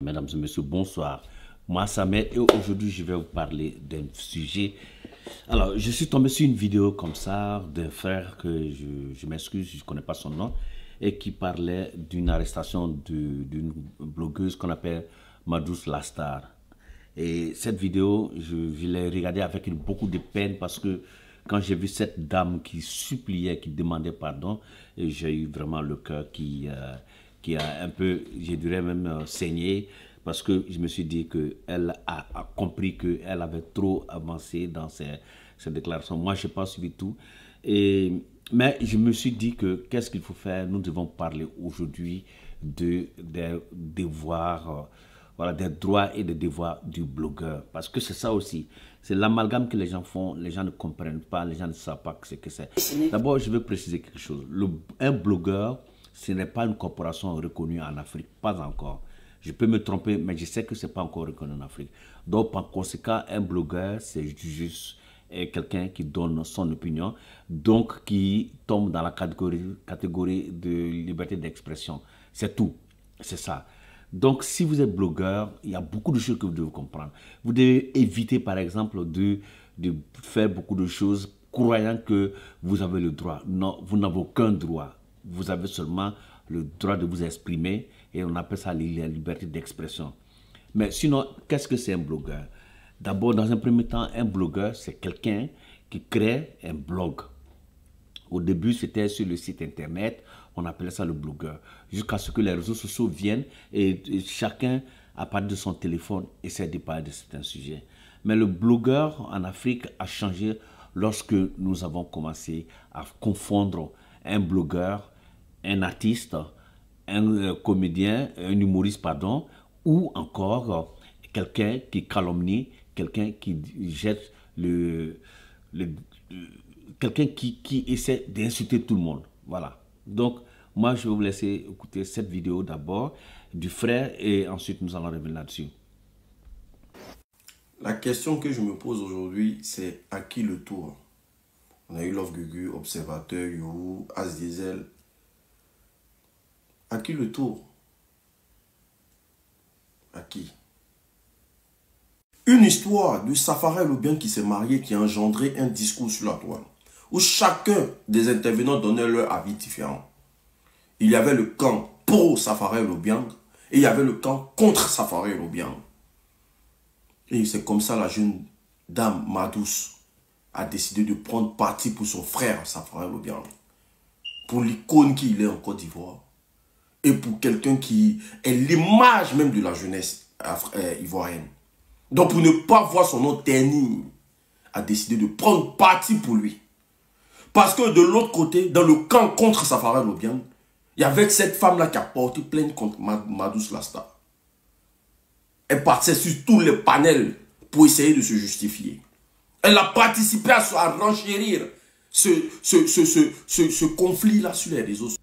Mesdames et messieurs, bonsoir. Moi, Samet, et aujourd'hui, je vais vous parler d'un sujet. Alors, je suis tombé sur une vidéo comme ça d'un frère que je, m'excuse, je ne connais pas son nom, et qui parlait d'une arrestation d'une blogueuse qu'on appelle Madous Lastar. Et cette vidéo, je, l'ai regardée avec beaucoup de peine parce que quand j'ai vu cette dame qui suppliait, qui demandait pardon, j'ai eu vraiment le cœur qui. Euh, a un peu, j'ai dirais même, euh, saigné, parce que je me suis dit qu'elle a, a compris qu'elle avait trop avancé dans ses, déclarations. Moi, je n'ai pas suivi tout. Et, mais je me suis dit que qu'est-ce qu'il faut faire Nous devons parler aujourd'hui de, des devoirs, euh, voilà, des droits et des devoirs du blogueur. Parce que c'est ça aussi. C'est l'amalgame que les gens font, les gens ne comprennent pas, les gens ne savent pas ce que c'est. D'abord, je veux préciser quelque chose. Le, un blogueur ce n'est pas une corporation reconnue en Afrique, pas encore. Je peux me tromper, mais je sais que ce n'est pas encore reconnu en Afrique. Donc, par conséquent, un blogueur, c'est juste euh, quelqu'un qui donne son opinion, donc qui tombe dans la catégorie, catégorie de liberté d'expression. C'est tout. C'est ça. Donc, si vous êtes blogueur, il y a beaucoup de choses que vous devez comprendre. Vous devez éviter, par exemple, de, de faire beaucoup de choses croyant que vous avez le droit. Non, vous n'avez aucun droit vous avez seulement le droit de vous exprimer et on appelle ça la liberté d'expression. Mais sinon, qu'est-ce que c'est un blogueur D'abord, dans un premier temps, un blogueur, c'est quelqu'un qui crée un blog. Au début, c'était sur le site internet, on appelait ça le blogueur, jusqu'à ce que les réseaux sociaux viennent et chacun, à partir de son téléphone, essaie de parler de certains sujets. Mais le blogueur en Afrique a changé lorsque nous avons commencé à confondre un blogueur, un artiste, un euh, comédien, un humoriste, pardon, ou encore euh, quelqu'un qui calomnie, quelqu'un qui jette le... quelqu'un qui, qui essaie d'insulter tout le monde. Voilà. Donc, moi, je vais vous laisser écouter cette vidéo d'abord du frère et ensuite nous allons revenir là-dessus. La question que je me pose aujourd'hui, c'est à qui le tour on a eu Love Gugu, Observateur, You, As Diesel. À qui le tour À qui Une histoire de Safarel ou bien qui s'est marié qui a engendré un discours sur la toile où chacun des intervenants donnait leur avis différent. Il y avait le camp pour Safarel bien et il y avait le camp contre Safarel bien Et c'est comme ça la jeune dame Madouce a décidé de prendre parti pour son frère, sa frère Pour l'icône qu'il est en Côte d'Ivoire. Et pour quelqu'un qui est l'image même de la jeunesse euh, ivoirienne. Donc pour ne pas voir son nom terni, a décidé de prendre parti pour lui. Parce que de l'autre côté, dans le camp contre Safarin Lobian, il y avait cette femme-là qui a porté plainte contre Madous Lasta. Elle partait sur tous les panels pour essayer de se justifier. Elle a participé à, à renchérir ce, ce, ce, conflit-là sur les réseaux sociaux.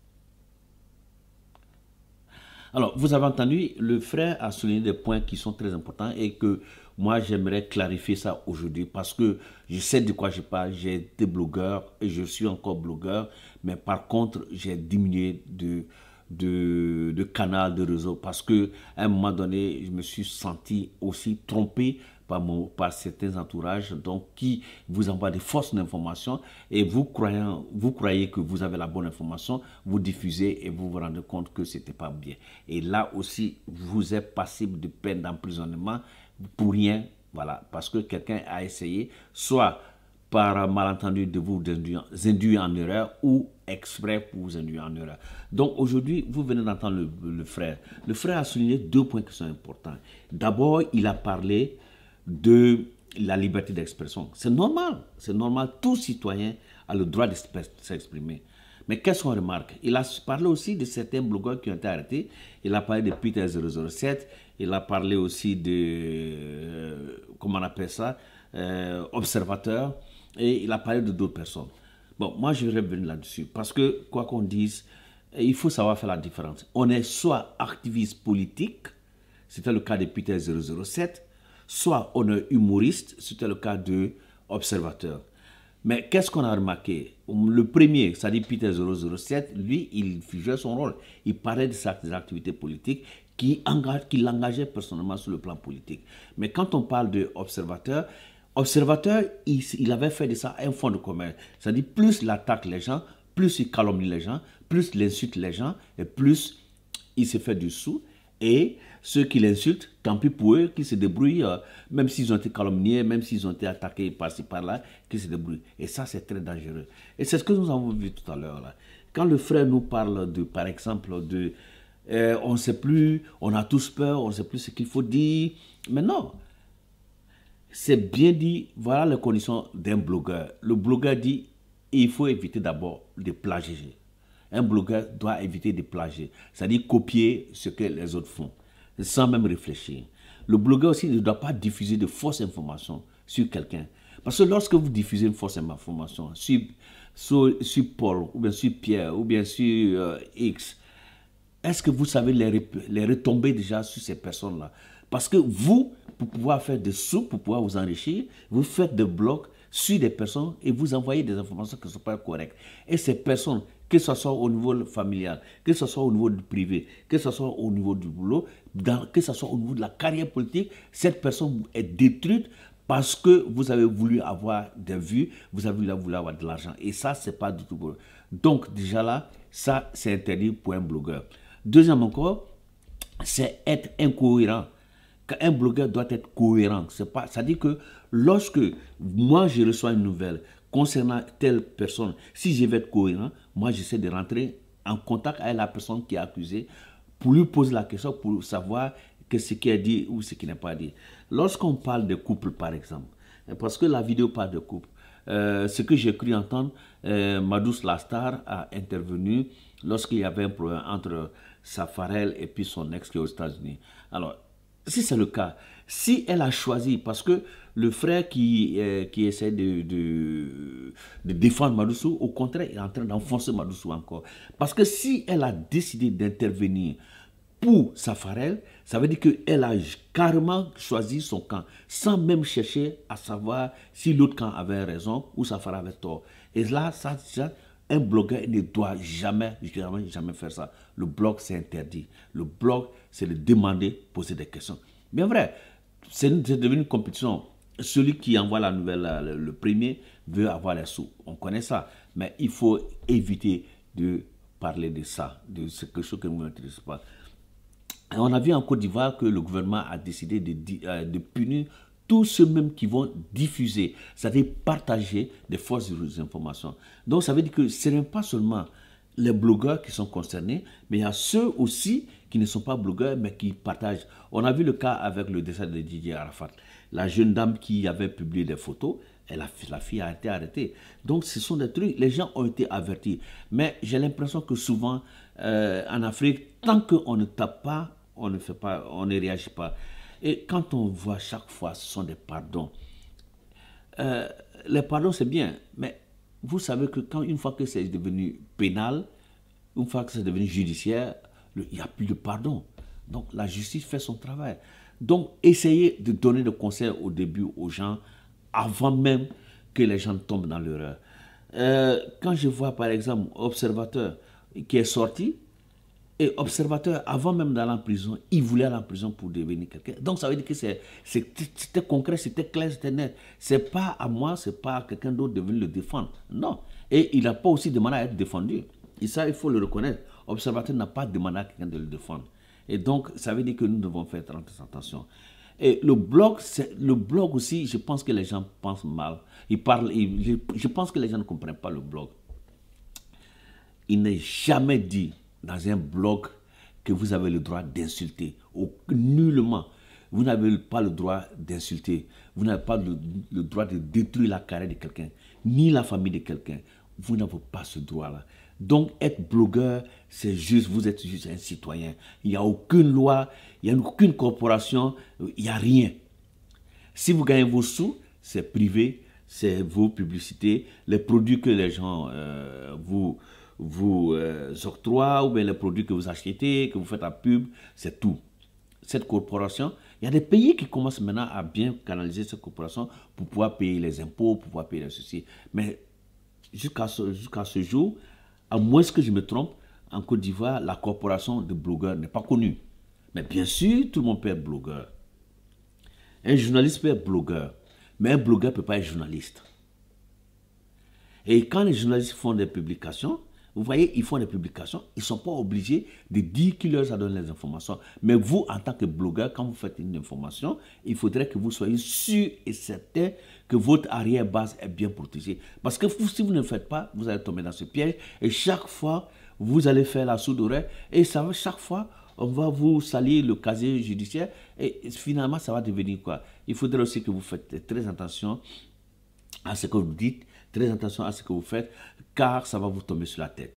Alors, vous avez entendu, le frère a souligné des points qui sont très importants et que moi, j'aimerais clarifier ça aujourd'hui parce que je sais de quoi je parle. J'ai été blogueur et je suis encore blogueur, mais par contre, j'ai diminué de, de, de, canal, de réseau parce qu'à un moment donné, je me suis senti aussi trompé par, certains entourages donc, qui vous envoient des fausses informations et vous, croyant, vous croyez que vous avez la bonne information, vous diffusez et vous vous rendez compte que ce n'était pas bien. Et là aussi, vous êtes passible de peine d'emprisonnement pour rien, voilà, parce que quelqu'un a essayé, soit par malentendu de vous induire en erreur ou exprès pour vous induire en erreur. Donc aujourd'hui, vous venez d'entendre le, le, frère. Le frère a souligné deux points qui sont importants. D'abord, il a parlé de la liberté d'expression. C'est normal, c'est normal. Tout citoyen a le droit de s'exprimer. Mais qu'est-ce qu'on remarque Il a parlé aussi de certains blogueurs qui ont été arrêtés. Il a parlé de Peter 007. Il a parlé aussi de, euh, comment on appelle ça, euh, observateur. Et il a parlé de d'autres personnes. Bon, moi, je vais revenir là-dessus. Parce que, quoi qu'on dise, il faut savoir faire la différence. On est soit activiste politique, c'était le cas de Peter 007, soit on est humoriste, c'était le cas de Observateur. Mais qu'est-ce qu'on a remarqué Le premier, c'est-à-dire Peter 007, lui, il figeait son rôle. Il parlait de sa activités politiques qui, l'engageait personnellement sur le plan politique. Mais quand on parle d'observateur, observateur, il, il, avait fait de ça un fonds de commerce. C'est-à-dire, plus il attaque les gens, plus il calomnie les gens, plus il insulte les gens, et plus il se fait du sous Et ceux qui l'insultent, tant pis pour eux, qui se débrouillent, euh, même s'ils ont été calomniés, même s'ils ont été attaqués par-ci, par-là, qui se débrouillent. Et ça, c'est très dangereux. Et c'est ce que nous avons vu tout à l'heure. Quand le frère nous parle, de, par exemple, de euh, on ne sait plus, on a tous peur, on ne sait plus ce qu'il faut dire. Mais non, c'est bien dit, voilà les conditions d'un blogueur. Le blogueur dit, il faut éviter d'abord de plagier. Un blogueur doit éviter de plagier, c'est-à-dire copier ce que les autres font sans même réfléchir. Le blogueur aussi ne doit pas diffuser de fausses informations sur quelqu'un. Parce que lorsque vous diffusez une fausse information sur, sur, Paul, ou bien sur Pierre, ou bien sur euh, X, est-ce que vous savez les, les retomber déjà sur ces personnes-là Parce que vous, pour pouvoir faire des sous, pour pouvoir vous enrichir, vous faites des blogs sur des personnes et vous envoyez des informations qui ne sont pas correctes. Et ces personnes, que ce soit au niveau familial, que ce soit au niveau du privé, que ce soit au niveau du boulot, que ce soit au niveau de la carrière politique, cette personne est détruite parce que vous avez voulu avoir des vues, vous avez voulu avoir de l'argent. Et ça, c'est pas du tout bon. Donc, déjà là, ça, c'est interdit pour un blogueur. Deuxième encore, c'est être incohérent. Un blogueur doit être cohérent. Pas, ça dit que lorsque moi, je reçois une nouvelle concernant telle personne, si je vais être cohérent, moi, j'essaie de rentrer en contact avec la personne qui est accusée pour lui poser la question pour savoir que ce qui est dit ou ce qui n'est pas dit. Lorsqu'on parle de couple, par exemple, euh, parce que la vidéo parle de couple, euh, ce que j'ai cru entendre, euh, Madous Lastar a intervenu lorsqu'il y avait un problème entre Safarel et puis son ex qui est aux États-Unis. Alors, si c'est le cas, si elle a choisi, parce que le frère qui, euh, qui essaie de, de, défendre Madoussou, au contraire, il est en train d'enfoncer Madoussou encore. Parce que si elle a décidé d'intervenir pour Safarel, ça veut dire qu'elle a carrément choisi son camp, sans même chercher à savoir si l'autre camp avait raison ou Safarel avait tort. Et là, ça, ça un blogueur ne doit jamais, jamais, jamais faire ça. Le blog, c'est interdit. Le blog, c'est de demander, poser des questions. Bien vrai, c'est devenu une compétition. Celui qui envoie la nouvelle, le, premier, veut avoir les sous. On connaît ça. Mais il faut éviter de parler de ça, de quelque chose qui ne nous intéresse pas. on a vu en Côte d'Ivoire que le gouvernement a décidé de, euh, de punir tous ceux mêmes qui vont diffuser, c'est-à-dire partager des fausses informations. Donc ça veut dire que ce n'est pas seulement les blogueurs qui sont concernés, mais il y a ceux aussi qui ne sont pas blogueurs, mais qui partagent. On a vu le cas avec le décès de Didier Arafat. La jeune dame qui avait publié des photos, elle, la, fille a été arrêtée. Donc ce sont des trucs, les gens ont été avertis. Mais j'ai l'impression que souvent, euh, en Afrique, tant qu'on ne tape pas, on ne fait pas, on ne réagit pas. Et quand on voit chaque fois, ce sont des pardons. Euh, les pardons, c'est bien, mais vous savez que quand une fois que c'est devenu pénal, une fois que c'est devenu judiciaire, il n'y a plus de pardon. Donc la justice fait son travail. Donc essayez de donner des conseils au début aux gens avant même que les gens tombent dans l'erreur. Euh, quand je vois par exemple observateur qui est sorti, et observateur, avant même d'aller en prison, il voulait aller en prison pour devenir quelqu'un. Donc ça veut dire que c'était concret, c'était clair, c'était net. C'est pas à moi, c'est pas à quelqu'un d'autre de venir le défendre. Non. Et il n'a pas aussi demandé à être défendu. Et ça, il faut le reconnaître. Observateur n'a pas demandé à quelqu'un de le défendre. Et donc, ça veut dire que nous devons faire très attention. Et le blog, le blog aussi, je pense que les gens pensent mal. Ils parlent, je pense que les gens ne comprennent pas le blog. Il n'est jamais dit dans un blog que vous avez le droit d'insulter. Nullement. Vous n'avez pas le droit d'insulter. Vous n'avez pas le, droit de détruire la carrière de quelqu'un, ni la famille de quelqu'un. Vous n'avez pas ce droit-là. Donc, être blogueur, c'est juste, vous êtes juste un citoyen. Il n'y a aucune loi, il n'y a aucune corporation, il n'y a rien. Si vous gagnez vos sous, c'est privé, c'est vos publicités, les produits que les gens euh, vous, vous euh, octroie, ou bien les produits que vous achetez, que vous faites à pub, c'est tout. Cette corporation, il y a des pays qui commencent maintenant à bien canaliser cette corporation pour pouvoir payer les impôts, pour pouvoir payer les soucis. Mais jusqu'à ce, ce jour, à moins que je me trompe, en Côte d'Ivoire, la corporation de blogueurs n'est pas connue. Mais bien sûr, tout le monde peut être blogueur. Un journaliste peut être blogueur, mais un blogueur ne peut pas être journaliste. Et quand les journalistes font des publications, vous voyez, ils font des publications, ils ne sont pas obligés de dire qui leur a donné les informations. Mais vous, en tant que blogueur, quand vous faites une information, il faudrait que vous soyez sûr et certain que votre arrière-base est bien protégée. Parce que si vous ne le faites pas, vous allez tomber dans ce piège et chaque fois, vous allez faire la sourde et ça chaque fois, on va vous salir le casier judiciaire et finalement, ça va devenir quoi Il faudrait aussi que vous faites très attention à ce que vous dites très attention à ce que vous faites, car ça va vous tomber sur la tête.